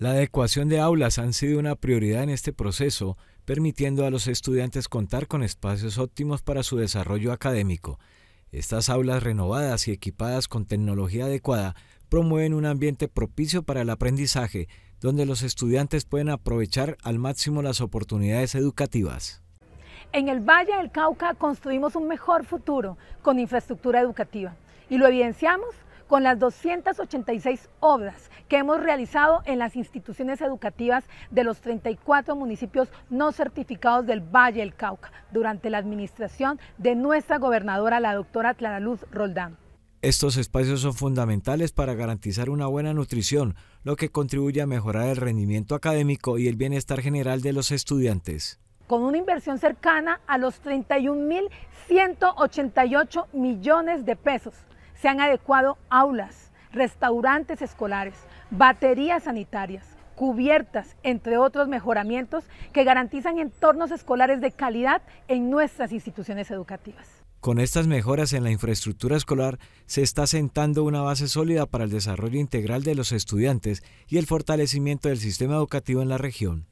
La adecuación de aulas han sido una prioridad en este proceso, permitiendo a los estudiantes contar con espacios óptimos para su desarrollo académico. Estas aulas renovadas y equipadas con tecnología adecuada promueven un ambiente propicio para el aprendizaje, donde los estudiantes pueden aprovechar al máximo las oportunidades educativas. En el Valle del Cauca construimos un mejor futuro con infraestructura educativa y lo evidenciamos con las 286 obras que hemos realizado en las instituciones educativas de los 34 municipios no certificados del Valle del Cauca durante la administración de nuestra gobernadora, la doctora Clara Luz Roldán. Estos espacios son fundamentales para garantizar una buena nutrición, lo que contribuye a mejorar el rendimiento académico y el bienestar general de los estudiantes con una inversión cercana a los 31.188 millones de pesos. Se han adecuado aulas, restaurantes escolares, baterías sanitarias, cubiertas, entre otros mejoramientos que garantizan entornos escolares de calidad en nuestras instituciones educativas. Con estas mejoras en la infraestructura escolar se está sentando una base sólida para el desarrollo integral de los estudiantes y el fortalecimiento del sistema educativo en la región.